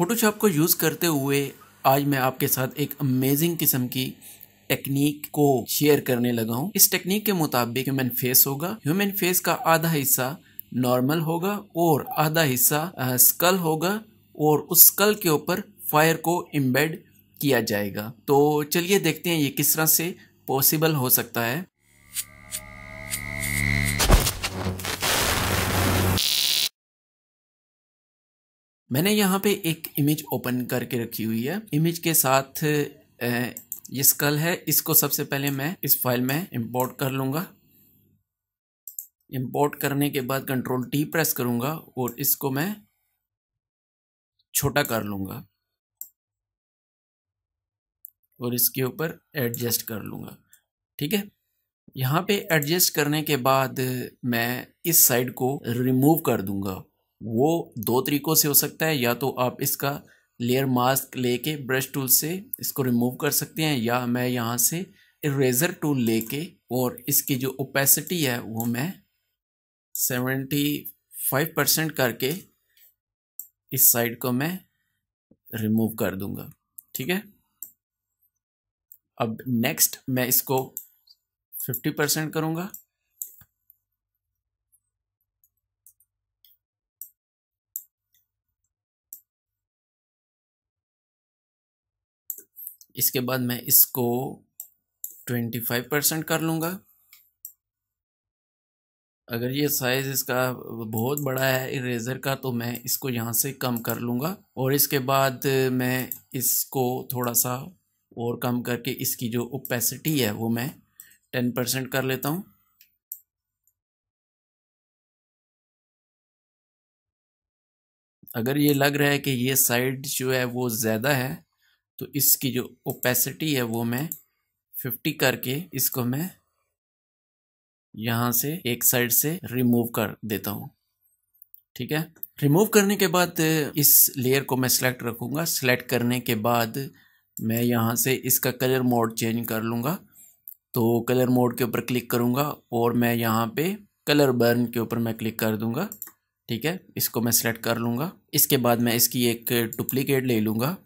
Photoshop को use करते हुए आज मैं आपके साथ एक अमेजिंग किस्म की टेक्निक को शेयर करने लगा हूँ इस टेक्निक के मुताबिक ह्यूमन फेस होगा ह्यूमन फेस का आधा हिस्सा नॉर्मल होगा और आधा हिस्सा स्कल होगा और उस स्कल के ऊपर फायर को इम्बेड किया जाएगा तो चलिए देखते हैं ये किस तरह से पॉसिबल हो सकता है मैंने यहाँ पे एक इमेज ओपन करके रखी हुई है इमेज के साथ ये स्कल है इसको सबसे पहले मैं इस फाइल में इंपोर्ट कर लूंगा इंपोर्ट करने के बाद कंट्रोल टी प्रेस करूंगा और इसको मैं छोटा कर लूंगा और इसके ऊपर एडजस्ट कर लूंगा ठीक है यहाँ पे एडजस्ट करने के बाद मैं इस साइड को रिमूव कर दूंगा वो दो तरीक़ों से हो सकता है या तो आप इसका लेयर मास्क लेके ब्रश टूल से इसको रिमूव कर सकते हैं या मैं यहाँ से इरेजर टूल लेके और इसकी जो ओपेसिटी है वो मैं सेवेंटी फाइव परसेंट करके इस साइड को मैं रिमूव कर दूंगा ठीक है अब नेक्स्ट मैं इसको फिफ्टी परसेंट करूँगा इसके बाद मैं इसको ट्वेंटी फाइव परसेंट कर लूँगा अगर ये साइज़ इसका बहुत बड़ा है इरेज़र का तो मैं इसको यहाँ से कम कर लूँगा और इसके बाद मैं इसको थोड़ा सा और कम करके इसकी जो ओपेसिटी है वो मैं टेन परसेंट कर लेता हूँ अगर ये लग रहा है कि ये साइड जो है वो ज़्यादा है तो इसकी जो ओपेसिटी है वो मैं फिफ्टी करके इसको मैं यहाँ से एक साइड से रिमूव कर देता हूँ ठीक है रिमूव करने के बाद इस लेयर को मैं सिलेक्ट रखूँगा सिलेक्ट करने के बाद मैं यहाँ से इसका कलर मोड चेंज कर लूँगा तो कलर मोड के ऊपर क्लिक करूँगा और मैं यहाँ पे कलर बर्न के ऊपर मैं क्लिक कर दूँगा ठीक है इसको मैं सिलेक्ट कर लूँगा इसके बाद मैं इसकी एक डुप्लीकेट ले लूँगा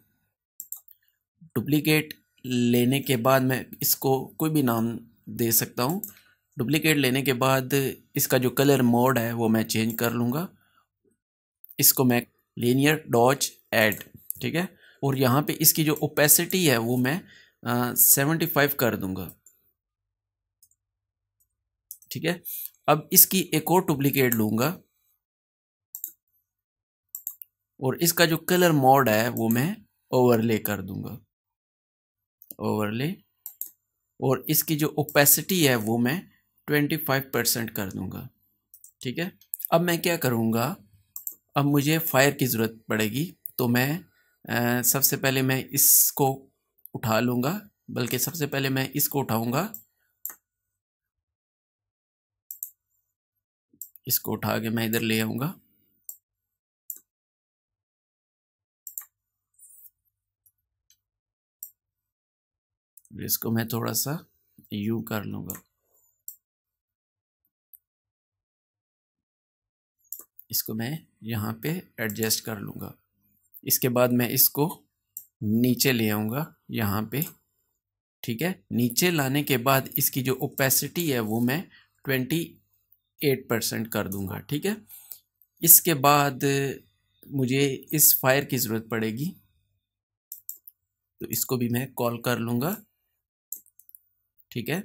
डुप्लीकेट लेने के बाद मैं इसको कोई भी नाम दे सकता हूँ डुप्लीकेट लेने के बाद इसका जो कलर मोड है वो मैं चेंज कर लूँगा इसको मैं लीनियर डॉच ऐड ठीक है और यहाँ पे इसकी जो ओपेसिटी है वो मैं सेवेंटी फाइव कर दूँगा ठीक है अब इसकी एक और डुप्लीकेट लूँगा और इसका जो कलर मोड है वो मैं ओवरले कर दूँगा ओवरले और इसकी जो ओपेसिटी है वो मैं ट्वेंटी फाइव परसेंट कर दूंगा ठीक है अब मैं क्या करूँगा अब मुझे फायर की ज़रूरत पड़ेगी तो मैं आ, सबसे पहले मैं इसको उठा लूँगा बल्कि सबसे पहले मैं इसको उठाऊँगा इसको उठा के मैं इधर ले आऊँगा इसको मैं थोड़ा सा यू कर लूँगा इसको मैं यहाँ पे एडजस्ट कर लूँगा इसके बाद मैं इसको नीचे ले आऊँगा यहाँ पे ठीक है नीचे लाने के बाद इसकी जो ओपेसिटी है वो मैं ट्वेंटी एट परसेंट कर दूँगा ठीक है इसके बाद मुझे इस फायर की ज़रूरत पड़ेगी तो इसको भी मैं कॉल कर लूँगा ठीक है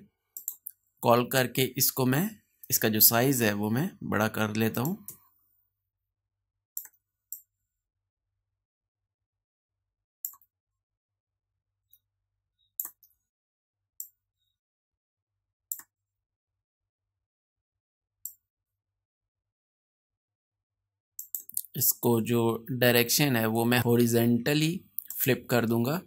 कॉल करके इसको मैं इसका जो साइज़ है वो मैं बड़ा कर लेता हूं इसको जो डायरेक्शन है वो मैं हॉरिजेंटली फ्लिप कर दूंगा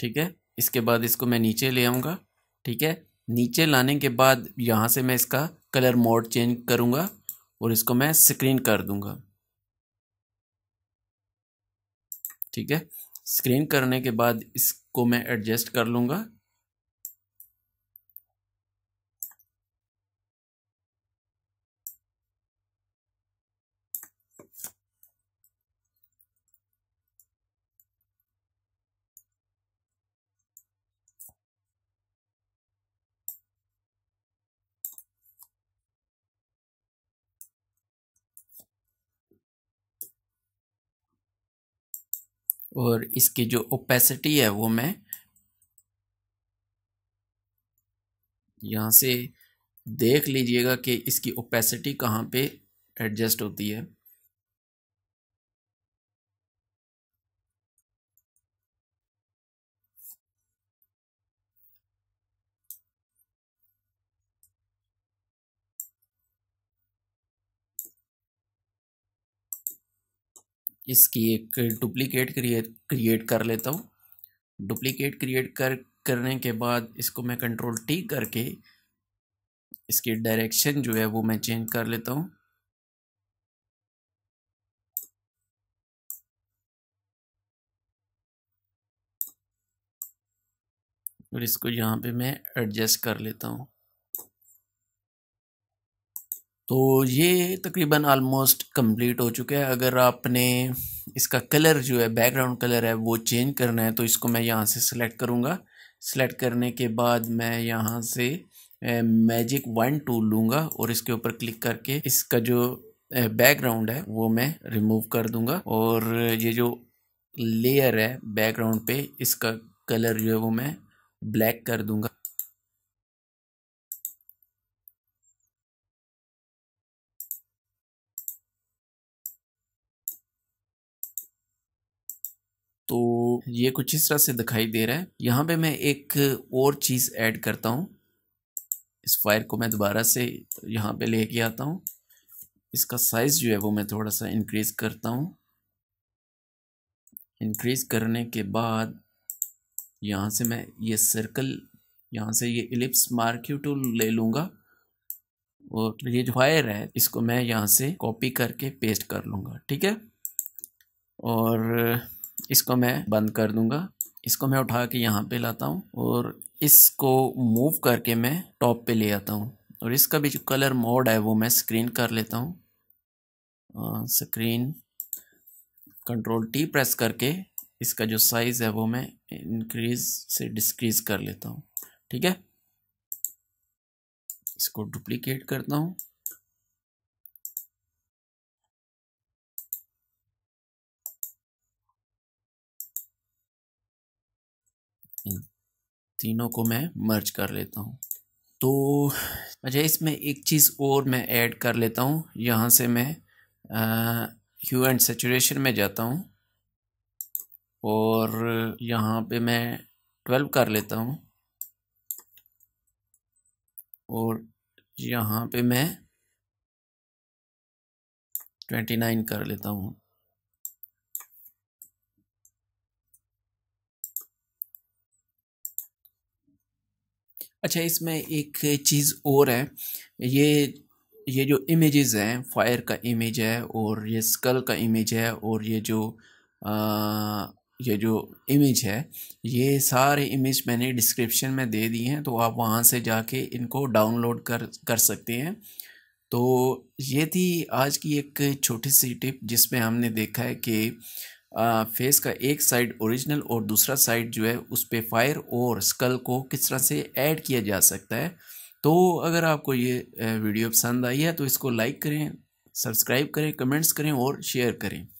ठीक है इसके बाद इसको मैं नीचे ले आऊंगा ठीक है नीचे लाने के बाद यहाँ से मैं इसका कलर मोड चेंज करूँगा और इसको मैं स्क्रीन कर दूँगा ठीक है स्क्रीन करने के बाद इसको मैं एडजस्ट कर लूँगा और इसकी जो ओपेसिटी है वो मैं यहाँ से देख लीजिएगा कि इसकी ओपेसिटी कहाँ पे एडजस्ट होती है इसकी एक डुप्लीकेट क्रिएट क्रिएट कर लेता हूँ डुप्लीकेट क्रिएट कर करने के बाद इसको मैं कंट्रोल टी करके इसकी डायरेक्शन जो है वो मैं चेंज कर लेता हूँ और इसको यहाँ पे मैं एडजस्ट कर लेता हूँ तो ये तकरीबन आलमोस्ट कंप्लीट हो चुका है अगर आपने इसका कलर जो है बैकग्राउंड कलर है वो चेंज करना है तो इसको मैं यहाँ से सिलेक्ट करूँगा सिलेक्ट करने के बाद मैं यहाँ से मैजिक वन टूल लूँगा और इसके ऊपर क्लिक करके इसका जो बैकग्राउंड है वो मैं रिमूव कर दूँगा और ये जो लेयर है बैकग्राउंड पे इसका कलर जो है वो मैं ब्लैक कर दूँगा ये कुछ इस तरह से दिखाई दे रहा है यहाँ पे मैं एक और चीज़ ऐड करता हूँ इस फायर को मैं दोबारा से यहाँ पे लेके आता हूँ इसका साइज़ जो है वो मैं थोड़ा सा इंक्रीज़ करता हूँ इंक्रीज़ करने के बाद यहाँ से मैं ये सर्कल यहाँ से ये इलिप्स मार्क्यू टूल ले लूँगा और ये जो फायर है इसको मैं यहाँ से कॉपी करके पेस्ट कर लूँगा ठीक है और इसको मैं बंद कर दूंगा इसको मैं उठा के यहाँ पे लाता हूँ और इसको मूव करके मैं टॉप पे ले आता हूँ और इसका भी जो कलर मोड है वो मैं स्क्रीन कर लेता हूँ स्क्रीन कंट्रोल टी प्रेस करके इसका जो साइज़ है वो मैं इंक्रीज से डिस्क्रीज कर लेता हूँ ठीक है इसको डुप्लीकेट करता हूँ तीनों को मैं मर्ज कर लेता हूँ तो अच्छा इसमें एक चीज़ और मैं ऐड कर लेता हूँ यहाँ से मैं ह्यू एंड सेचुरेशन में जाता हूँ और यहाँ पे मैं ट्वेल्व कर लेता हूँ और यहाँ पे मैं ट्वेंटी नाइन कर लेता हूँ अच्छा इसमें एक चीज़ और है ये ये जो इमेजेस हैं फायर का इमेज है और ये स्कल का इमेज है और ये जो आ, ये जो इमेज है ये सारे इमेज मैंने डिस्क्रिप्शन में दे दिए हैं तो आप वहाँ से जाके इनको डाउनलोड कर कर सकते हैं तो ये थी आज की एक छोटी सी टिप जिसमें हमने देखा है कि फेस का एक साइड ओरिजिनल और दूसरा साइड जो है उस पर फायर और स्कल को किस तरह से ऐड किया जा सकता है तो अगर आपको ये वीडियो पसंद आई है तो इसको लाइक करें सब्सक्राइब करें कमेंट्स करें और शेयर करें